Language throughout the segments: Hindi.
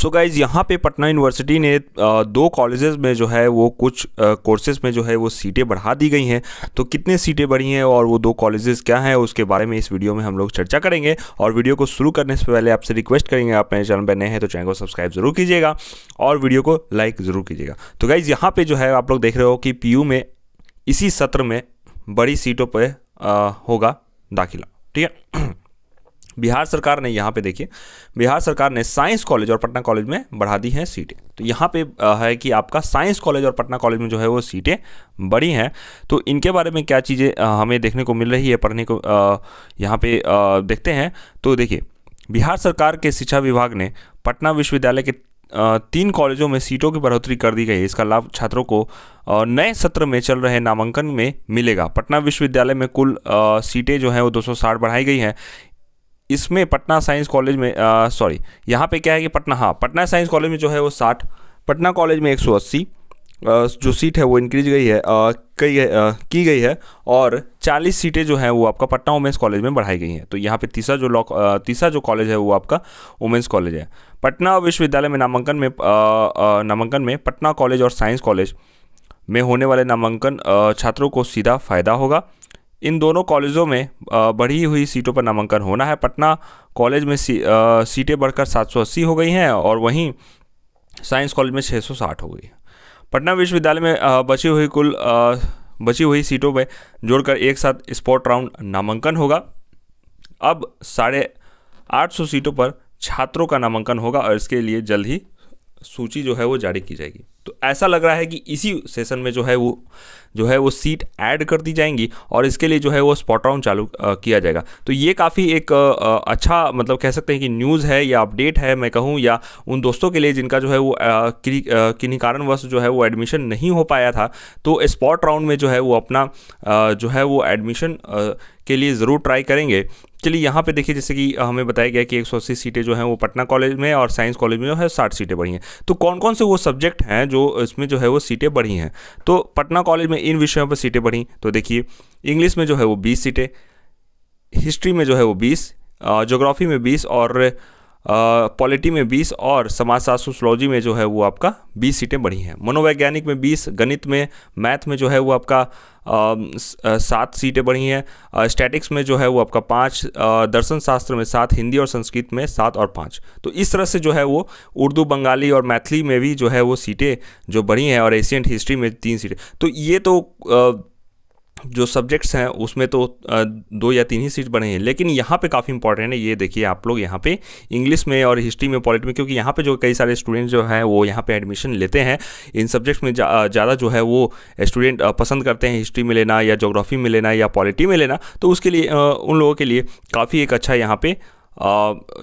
सो गाइज़ यहाँ पे पटना यूनिवर्सिटी ने दो कॉलेजेस में जो है वो कुछ कोर्सेज में जो है वो सीटें बढ़ा दी गई हैं तो कितने सीटें बढ़ी हैं और वो दो कॉलेजेस क्या हैं उसके बारे में इस वीडियो में हम लोग चर्चा करेंगे और वीडियो को शुरू करने से पहले आपसे रिक्वेस्ट करेंगे आप मेरे चैनल पर नए हैं तो चैनल को सब्सक्राइब जरूर कीजिएगा और वीडियो को लाइक ज़रूर कीजिएगा तो गाइज़ यहाँ पर जो है आप लोग देख रहे हो कि पी में इसी सत्र में बड़ी सीटों पर होगा दाखिला ठीक है बिहार सरकार ने यहाँ पे देखिए बिहार सरकार ने साइंस कॉलेज और पटना कॉलेज में बढ़ा दी हैं सीटें तो यहाँ पे है कि आपका साइंस कॉलेज और पटना कॉलेज में जो है वो सीटें बढ़ी हैं तो इनके बारे में क्या चीज़ें हमें देखने को मिल रही है पढ़ने को यहाँ पे देखते हैं तो देखिए बिहार सरकार के शिक्षा विभाग ने पटना विश्वविद्यालय के तीन कॉलेजों में सीटों की बढ़ोतरी कर दी गई है इसका लाभ छात्रों को नए सत्र में चल रहे नामांकन में मिलेगा पटना विश्वविद्यालय में कुल सीटें जो हैं वो 260 बढ़ाई गई हैं इसमें पटना साइंस कॉलेज में सॉरी यहाँ पे क्या है कि पटना हाँ पटना साइंस कॉलेज में जो है वो साठ पटना कॉलेज में एक सौ अस्सी जो सीट है वो इंक्रीज गई है कई की गई है और 40 सीटें जो हैं वो आपका पटना वुमेंस कॉलेज में बढ़ाई गई हैं तो यहाँ पे तीसरा जो लॉक तीसरा जो कॉलेज है वो आपका वुमेंस कॉलेज है पटना विश्वविद्यालय में नामांकन में नामांकन में पटना कॉलेज और साइंस कॉलेज में होने वाले नामांकन छात्रों को सीधा फायदा होगा इन दोनों कॉलेजों में बढ़ी हुई सीटों पर नामांकन होना है पटना कॉलेज में सी, सीटें बढ़कर 780 हो गई हैं और वहीं साइंस कॉलेज में 660 हो गई है पटना विश्वविद्यालय में बची हुई कुल बची हुई सीटों पर जोड़कर एक साथ स्पॉट राउंड नामांकन होगा अब साढ़े आठ सौ सीटों पर छात्रों का नामांकन होगा और इसके लिए जल्द ही सूची जो है वो जारी की जाएगी तो ऐसा लग रहा है कि इसी सेशन में जो है वो जो है वो सीट ऐड कर दी जाएंगी और इसके लिए जो है वो स्पॉट राउंड चालू किया जाएगा तो ये काफ़ी एक अच्छा मतलब कह सकते हैं कि न्यूज़ है या अपडेट है मैं कहूँ या उन दोस्तों के लिए जिनका जो है वो किन्हीं कारणवश जो है वो एडमिशन नहीं हो पाया था तो स्पॉट राउंड में जो है वो अपना जो है वो एडमिशन के लिए ज़रूर ट्राई करेंगे चलिए यहाँ पे देखिए जैसे कि हमें बताया गया कि एक सीटें जो हैं वो पटना कॉलेज में और साइंस कॉलेज में जो है साठ सीटें बढ़ी हैं तो कौन कौन से वो सब्जेक्ट हैं जो जो इसमें जो है वो सीटें बढ़ी हैं तो पटना कॉलेज में इन विषयों पर सीटें बढ़ी तो देखिए इंग्लिश में जो है वो बीस सीटें हिस्ट्री में जो है वो बीस जोग्राफी में बीस और पॉलिटी में 20 और समाजशास्त्र सोशलॉजी में जो है वो आपका 20 सीटें बढ़ी हैं मनोवैज्ञानिक में 20 गणित में मैथ में जो है वो आपका सात सीटें बढ़ी हैं स्टैटिक्स में जो है वो आपका पाँच दर्शन शास्त्र में सात हिंदी और संस्कृत में सात और पाँच तो इस तरह से जो है वो उर्दू बंगाली और मैथिली में भी जो है वो सीटें जो बढ़ी हैं और एशियंट हिस्ट्री में तीन सीटें तो ये तो आ, जो सब्जेक्ट्स हैं उसमें तो दो या तीन ही सीट बने हैं लेकिन यहाँ पे काफ़ी इंपॉर्टेंट है ये देखिए आप लोग यहाँ पे इंग्लिश में और हिस्ट्री में पॉलिटी में क्योंकि यहाँ पे जो कई सारे स्टूडेंट जो है वो यहाँ पे एडमिशन लेते हैं इन सब्जेक्ट्स में ज़्यादा जो है वो स्टूडेंट पसंद करते हैं हिस्ट्री में लेना या जोग्राफी में लेना या पॉलिटी में लेना तो उसके लिए उन लोगों के लिए काफ़ी एक अच्छा यहाँ पर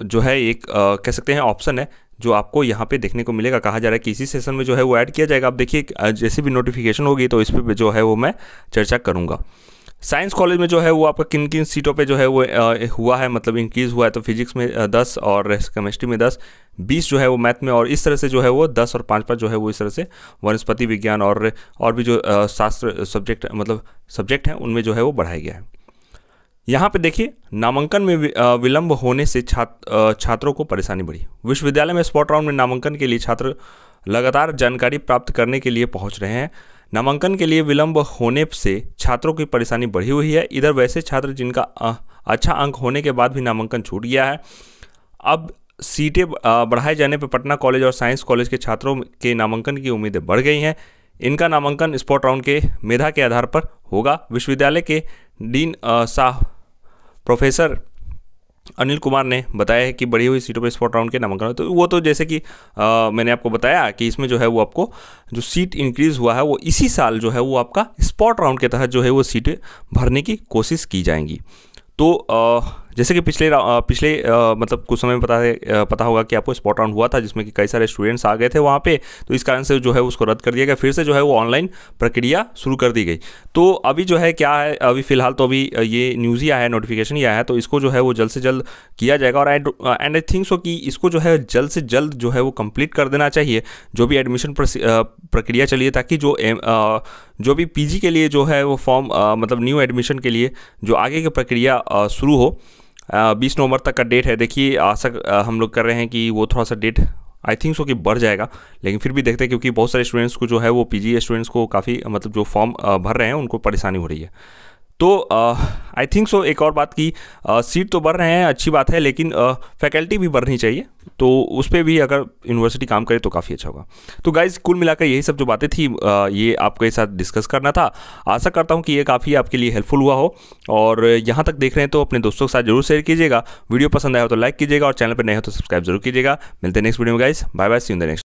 जो है एक कह सकते हैं ऑप्शन है जो आपको यहाँ पे देखने को मिलेगा कहा जा रहा है कि इसी सेशन में जो है वो ऐड किया जाएगा आप देखिए जैसे भी नोटिफिकेशन होगी तो इस पर जो है वो मैं चर्चा करूँगा साइंस कॉलेज में जो है वो आपका किन किन सीटों पे जो है वो हुआ है मतलब इंक्रीज़ हुआ है तो फिजिक्स में दस और केमिस्ट्री में दस बीस जो है वो मैथ में और इस तरह से जो है वो दस और पाँच पाँच जो है वो इस तरह से वनस्पति विज्ञान और और भी जो शास्त्र सब्जेक्ट मतलब सब्जेक्ट हैं उनमें जो है वो बढ़ाया गया है यहाँ पे देखिए नामांकन में विलंब होने से छात्र छात्रों को परेशानी बढ़ी विश्वविद्यालय में स्पॉट राउंड में नामांकन के लिए छात्र लगातार जानकारी प्राप्त करने के लिए पहुँच रहे हैं नामांकन के लिए विलंब होने से छात्रों की परेशानी बढ़ी हुई है इधर वैसे छात्र जिनका अच्छा अंक होने के बाद भी नामांकन छूट गया है अब सीटें बढ़ाए जाने पर पटना कॉलेज और साइंस कॉलेज के छात्रों के नामांकन की उम्मीदें बढ़ गई हैं इनका नामांकन स्पॉट राउंड के मेधा के आधार पर होगा विश्वविद्यालय के डीन शाह प्रोफेसर अनिल कुमार ने बताया है कि बढ़ी हुई सीटों पर स्पॉट राउंड के नामांकन तो वो तो जैसे कि आ, मैंने आपको बताया कि इसमें जो है वो आपको जो सीट इंक्रीज़ हुआ है वो इसी साल जो है वो आपका स्पॉट राउंड के तहत जो है वो सीटें भरने की कोशिश की जाएंगी तो आ, जैसे कि पिछले पिछले मतलब कुछ समय में पता पता होगा कि आपको स्पॉट राउंड हुआ था जिसमें कि कई सारे स्टूडेंट्स आ गए थे वहाँ पे तो इस कारण से जो है उसको रद्द कर दिया गया फिर से जो है वो ऑनलाइन प्रक्रिया शुरू कर दी गई तो अभी जो है क्या है अभी फिलहाल तो अभी ये न्यूज़ ही आया है नोटिफिकेशन ही आया है तो इसको जो है वो जल्द से जल्द किया जाएगा और एंड आई थिंक सो कि इसको जो है जल्द से जल्द जो है वो कंप्लीट कर देना चाहिए जो भी एडमिशन प्रक्रिया चलिए ताकि जो जो भी पीजी के लिए जो है वो फॉर्म मतलब न्यू एडमिशन के लिए जो आगे की प्रक्रिया शुरू हो बीस नवंबर तक का डेट है देखिए आशा हम लोग कर रहे हैं कि वो थोड़ा सा डेट आई थिंक सो कि बढ़ जाएगा लेकिन फिर भी देखते हैं क्योंकि बहुत सारे स्टूडेंट्स को जो है वो पीजी स्टूडेंट्स को काफ़ी मतलब जो फॉर्म भर रहे हैं उनको परेशानी हो रही है तो आई थिंक सो एक और बात की सीट तो बढ़ रहे हैं अच्छी बात है लेकिन फैकल्टी भी बढ़नी चाहिए तो उस पर भी अगर यूनिवर्सिटी काम करे तो काफ़ी अच्छा होगा तो गाइज कुल मिलाकर यही सब जो बातें थी आ, ये आपके साथ डिस्कस करना था आशा करता हूँ कि ये काफ़ी आपके लिए हेल्पफुल हुआ हो और यहाँ तक देख रहे हैं तो अपने दोस्तों के साथ जरूर शेयर कीजिएगा वीडियो पसंद आया हो तो लाइक कीजिएगा और चैनल पर नए हो तो सब्सक्राइब जरूर कीजिएगा मिलते हैं नेक्स्ट वीडियो में guys bye bye see in the next